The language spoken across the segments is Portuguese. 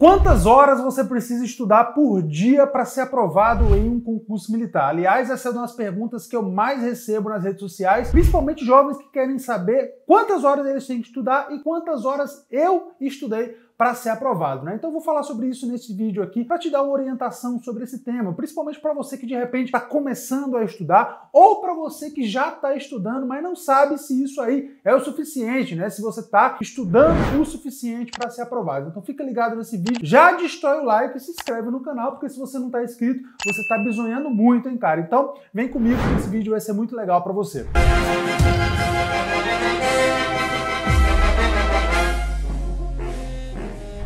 Quantas horas você precisa estudar por dia para ser aprovado em um concurso militar? Aliás, essa é uma das perguntas que eu mais recebo nas redes sociais, principalmente jovens que querem saber quantas horas eles têm que estudar e quantas horas eu estudei para ser aprovado, né? Então eu vou falar sobre isso nesse vídeo aqui para te dar uma orientação sobre esse tema, principalmente para você que de repente está começando a estudar ou para você que já está estudando, mas não sabe se isso aí é o suficiente, né? Se você está estudando o suficiente para ser aprovado. Então fica ligado nesse vídeo, já destrói o like e se inscreve no canal, porque se você não está inscrito, você está bisonhando muito, hein, cara? Então vem comigo que esse vídeo vai ser muito legal para você. Música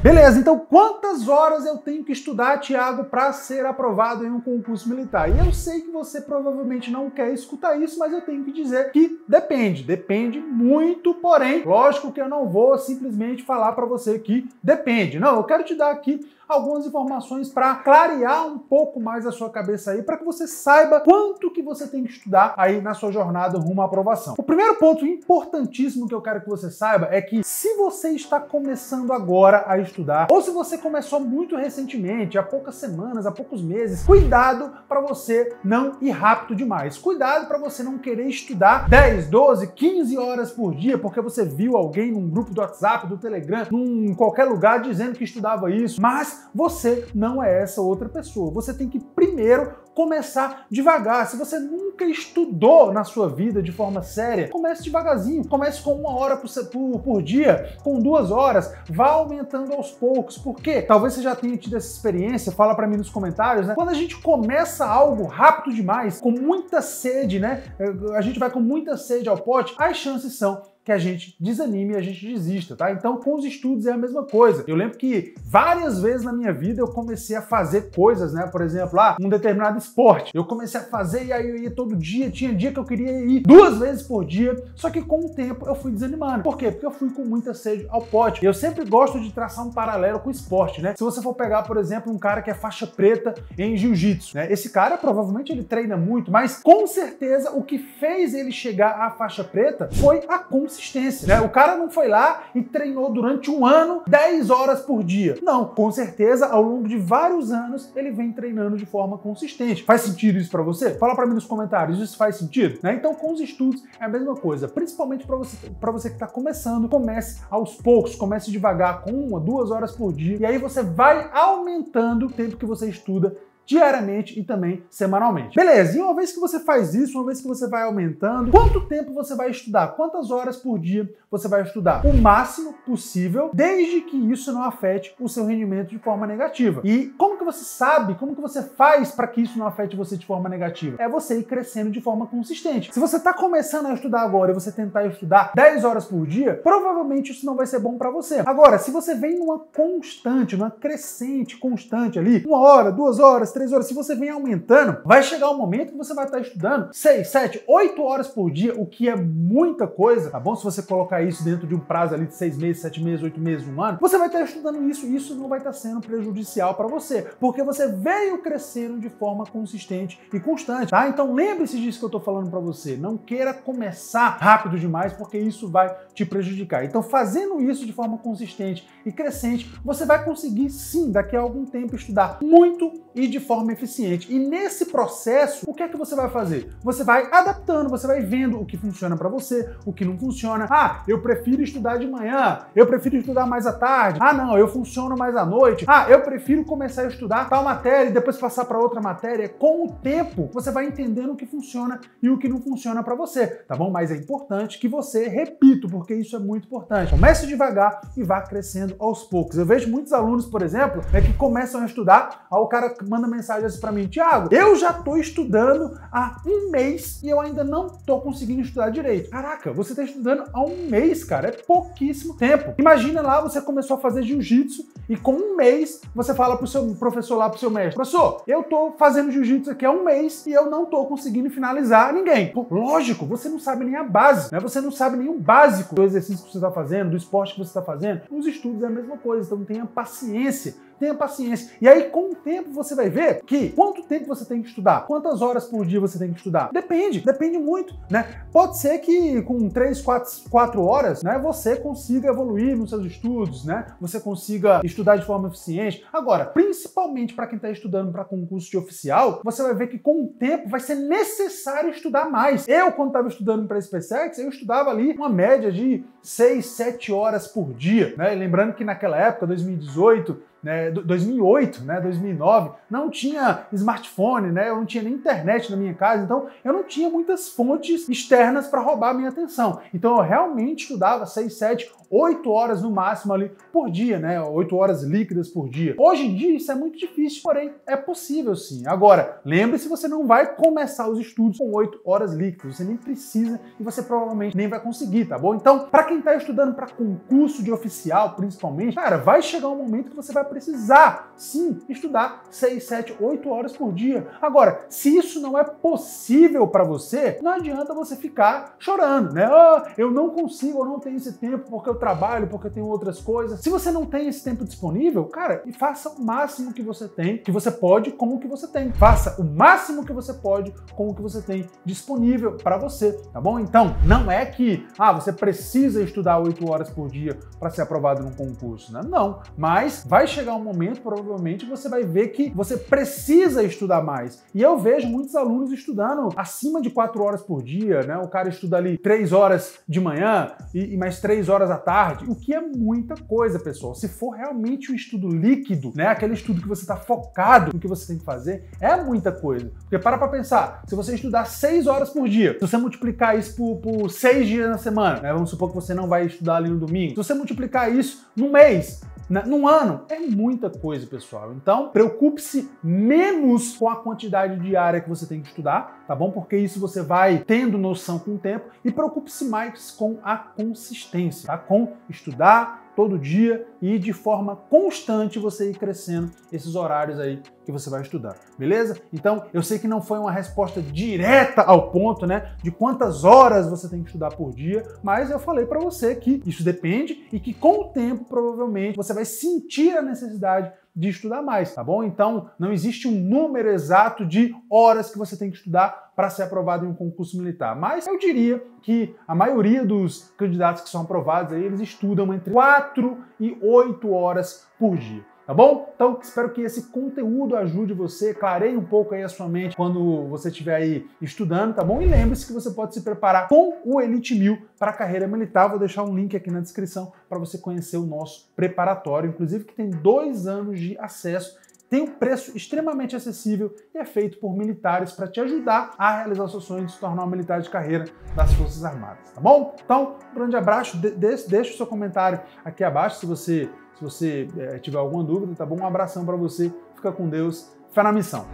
Beleza, então quantas horas eu tenho que estudar, Tiago, para ser aprovado em um concurso militar? E eu sei que você provavelmente não quer escutar isso, mas eu tenho que dizer que depende, depende muito, porém, lógico que eu não vou simplesmente falar para você que depende. Não, eu quero te dar aqui algumas informações para clarear um pouco mais a sua cabeça aí, para que você saiba quanto que você tem que estudar aí na sua jornada rumo à aprovação. O primeiro ponto importantíssimo que eu quero que você saiba é que se você está começando agora a estudar, ou se você começou muito recentemente, há poucas semanas, há poucos meses, cuidado para você não ir rápido demais. Cuidado para você não querer estudar 10, 12, 15 horas por dia porque você viu alguém num grupo do WhatsApp, do Telegram, num qualquer lugar dizendo que estudava isso, mas você não é essa outra pessoa. Você tem que primeiro começar devagar. Se você nunca estudou na sua vida de forma séria, comece devagarzinho. Comece com uma hora por, por, por dia, com duas horas. Vá aumentando aos poucos, porque talvez você já tenha tido essa experiência. Fala para mim nos comentários, né? Quando a gente começa algo rápido demais, com muita sede, né? É, a gente vai com muita sede ao pote, as chances são que a gente desanime e a gente desista, tá? Então, com os estudos é a mesma coisa. Eu lembro que várias vezes na minha vida eu comecei a fazer coisas, né? Por exemplo, lá ah, um determinado esporte. Eu comecei a fazer e aí eu ia todo dia, tinha dia que eu queria ir duas vezes por dia, só que com o tempo eu fui desanimando. Por quê? Porque eu fui com muita sede ao pote. Eu sempre gosto de traçar um paralelo com o esporte, né? Se você for pegar, por exemplo, um cara que é faixa preta em jiu-jitsu, né? Esse cara provavelmente ele treina muito, mas com certeza o que fez ele chegar à faixa preta foi a consciência consistência, né? O cara não foi lá e treinou durante um ano 10 horas por dia. Não, com certeza, ao longo de vários anos, ele vem treinando de forma consistente. Faz sentido isso para você? Fala para mim nos comentários, isso faz sentido? Né? Então, com os estudos é a mesma coisa, principalmente para você, pra você que está começando, comece aos poucos, comece devagar, com uma, duas horas por dia, e aí você vai aumentando o tempo que você estuda diariamente e também semanalmente. Beleza, e uma vez que você faz isso, uma vez que você vai aumentando, quanto tempo você vai estudar? Quantas horas por dia você vai estudar? O máximo possível, desde que isso não afete o seu rendimento de forma negativa. E como que você sabe, como que você faz para que isso não afete você de forma negativa? É você ir crescendo de forma consistente. Se você está começando a estudar agora e você tentar estudar 10 horas por dia, provavelmente isso não vai ser bom para você. Agora, se você vem numa constante, numa crescente constante ali, uma hora, duas horas, três horas. Se você vem aumentando, vai chegar um momento que você vai estar estudando seis, sete, oito horas por dia, o que é muita coisa, tá bom? Se você colocar isso dentro de um prazo ali de seis meses, sete meses, oito meses, um ano, você vai estar estudando isso e isso não vai estar sendo prejudicial para você, porque você veio crescendo de forma consistente e constante, tá? Então lembre-se disso que eu estou falando para você. Não queira começar rápido demais, porque isso vai te prejudicar. Então, fazendo isso de forma consistente e crescente, você vai conseguir sim, daqui a algum tempo, estudar muito e de forma eficiente. E nesse processo, o que é que você vai fazer? Você vai adaptando, você vai vendo o que funciona para você, o que não funciona. Ah, eu prefiro estudar de manhã, eu prefiro estudar mais à tarde. Ah, não, eu funciono mais à noite. Ah, eu prefiro começar a estudar tal matéria e depois passar para outra matéria. Com o tempo, você vai entendendo o que funciona e o que não funciona para você, tá bom? Mas é importante que você, repita, porque isso é muito importante. Comece devagar e vá crescendo aos poucos. Eu vejo muitos alunos, por exemplo, é que começam a estudar, ao o cara manda mensagem assim para mim, Tiago, eu já tô estudando há um mês e eu ainda não tô conseguindo estudar direito. Caraca, você tá estudando há um mês, cara, é pouquíssimo tempo. Imagina lá, você começou a fazer jiu-jitsu e com um mês você fala pro seu professor lá, pro seu mestre, professor, eu tô fazendo jiu-jitsu aqui há um mês e eu não tô conseguindo finalizar ninguém. Pô, lógico, você não sabe nem a base, né? Você não sabe nem o básico do exercício que você está fazendo, do esporte que você está fazendo. Os estudos é a mesma coisa, então tenha paciência tenha paciência. E aí, com o tempo, você vai ver que quanto tempo você tem que estudar, quantas horas por dia você tem que estudar. Depende, depende muito, né? Pode ser que com 3, 4, quatro horas, né, você consiga evoluir nos seus estudos, né? Você consiga estudar de forma eficiente. Agora, principalmente para quem está estudando para concurso de oficial, você vai ver que com o tempo vai ser necessário estudar mais. Eu, quando estava estudando para SpaceX, eu estudava ali uma média de 6, 7 horas por dia, né? Lembrando que naquela época, 2018, né, 2008, né, 2009, não tinha smartphone, né, eu não tinha nem internet na minha casa, então eu não tinha muitas fontes externas para roubar a minha atenção. Então eu realmente estudava 6, 7, 8 horas no máximo ali por dia, né, 8 horas líquidas por dia. Hoje em dia isso é muito difícil, porém é possível sim. Agora, lembre-se, você não vai começar os estudos com 8 horas líquidas, você nem precisa e você provavelmente nem vai conseguir, tá bom? Então, para quem está estudando para concurso de oficial, principalmente, cara, vai chegar um momento que você vai precisar, sim, estudar 6, 7, 8 horas por dia. Agora, se isso não é possível para você, não adianta você ficar chorando, né? Oh, eu não consigo, eu não tenho esse tempo porque eu trabalho, porque eu tenho outras coisas. Se você não tem esse tempo disponível, cara, e faça o máximo que você tem, que você pode com o que você tem. Faça o máximo que você pode com o que você tem disponível para você, tá bom? Então, não é que ah, você precisa estudar 8 horas por dia para ser aprovado num concurso, né? Não, mas vai chegar chegar um momento, provavelmente, você vai ver que você precisa estudar mais. E eu vejo muitos alunos estudando acima de quatro horas por dia, né? O cara estuda ali três horas de manhã e, e mais três horas à tarde, o que é muita coisa, pessoal. Se for realmente um estudo líquido, né? Aquele estudo que você está focado no que você tem que fazer, é muita coisa. Porque para pra pensar, se você estudar seis horas por dia, se você multiplicar isso por, por seis dias na semana, né? Vamos supor que você não vai estudar ali no domingo. Se você multiplicar isso no mês, né? num ano é muita coisa, pessoal. Então, preocupe-se menos com a quantidade de área que você tem que estudar, tá bom? Porque isso você vai tendo noção com o tempo e preocupe-se mais com a consistência, tá? Com estudar, todo dia e de forma constante você ir crescendo esses horários aí que você vai estudar, beleza? Então, eu sei que não foi uma resposta direta ao ponto, né, de quantas horas você tem que estudar por dia, mas eu falei para você que isso depende e que com o tempo provavelmente você vai sentir a necessidade de estudar mais, tá bom? Então, não existe um número exato de horas que você tem que estudar para ser aprovado em um concurso militar, mas eu diria que a maioria dos candidatos que são aprovados aí, eles estudam entre 4 e 8 horas por dia. Tá bom? Então espero que esse conteúdo ajude você, clareie um pouco aí a sua mente quando você estiver aí estudando, tá bom? E lembre-se que você pode se preparar com o Elite 1000 para a carreira militar. Vou deixar um link aqui na descrição para você conhecer o nosso preparatório, inclusive que tem dois anos de acesso tem um preço extremamente acessível e é feito por militares para te ajudar a realizar o seu sonho de se tornar um militar de carreira das Forças Armadas, tá bom? Então, um grande abraço, de, de deixa o seu comentário aqui abaixo se você se você eh, tiver alguma dúvida, tá bom? Um abração para você, fica com Deus, fé na missão!